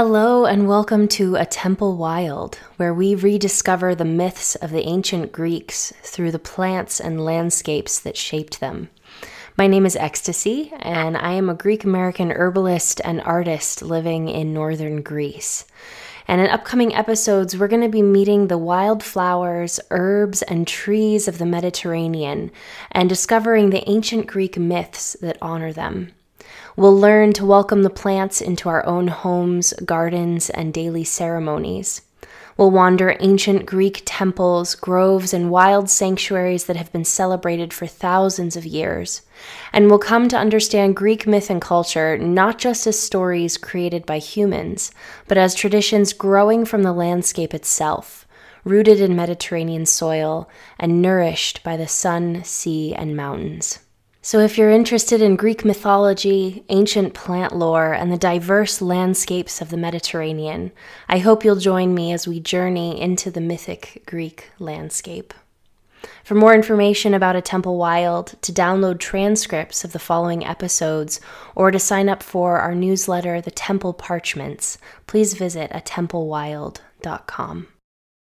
Hello, and welcome to A Temple Wild, where we rediscover the myths of the ancient Greeks through the plants and landscapes that shaped them. My name is Ecstasy, and I am a Greek American herbalist and artist living in northern Greece. And in upcoming episodes, we're going to be meeting the wildflowers, herbs, and trees of the Mediterranean and discovering the ancient Greek myths that honor them. We'll learn to welcome the plants into our own homes, gardens, and daily ceremonies. We'll wander ancient Greek temples, groves, and wild sanctuaries that have been celebrated for thousands of years. And we'll come to understand Greek myth and culture not just as stories created by humans, but as traditions growing from the landscape itself, rooted in Mediterranean soil and nourished by the sun, sea, and mountains. So, if you're interested in Greek mythology, ancient plant lore, and the diverse landscapes of the Mediterranean, I hope you'll join me as we journey into the mythic Greek landscape. For more information about A Temple Wild, to download transcripts of the following episodes, or to sign up for our newsletter, The Temple Parchments, please visit atemplewild.com.